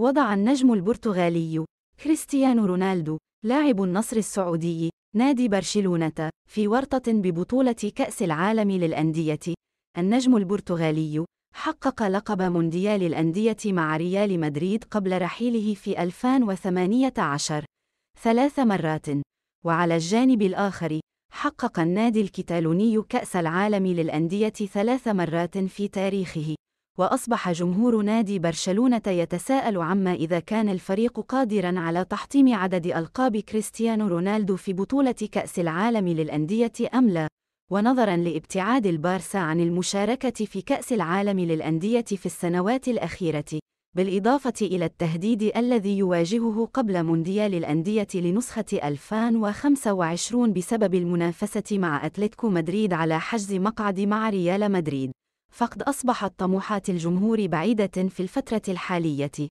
وضع النجم البرتغالي كريستيانو رونالدو لاعب النصر السعودي نادي برشلونة في ورطة ببطولة كأس العالم للأندية النجم البرتغالي حقق لقب مونديال الأندية مع ريال مدريد قبل رحيله في 2018 ثلاث مرات وعلى الجانب الآخر حقق النادي الكتالوني كأس العالم للأندية ثلاث مرات في تاريخه وأصبح جمهور نادي برشلونة يتساءل عما إذا كان الفريق قادرا على تحطيم عدد ألقاب كريستيانو رونالدو في بطولة كأس العالم للأندية أم لا ونظرا لابتعاد البارسا عن المشاركة في كأس العالم للأندية في السنوات الأخيرة بالإضافة إلى التهديد الذي يواجهه قبل مونديال الأندية لنسخة 2025 بسبب المنافسة مع أتلتيكو مدريد على حجز مقعد مع ريال مدريد فقد أصبحت طموحات الجمهور بعيدة في الفترة الحالية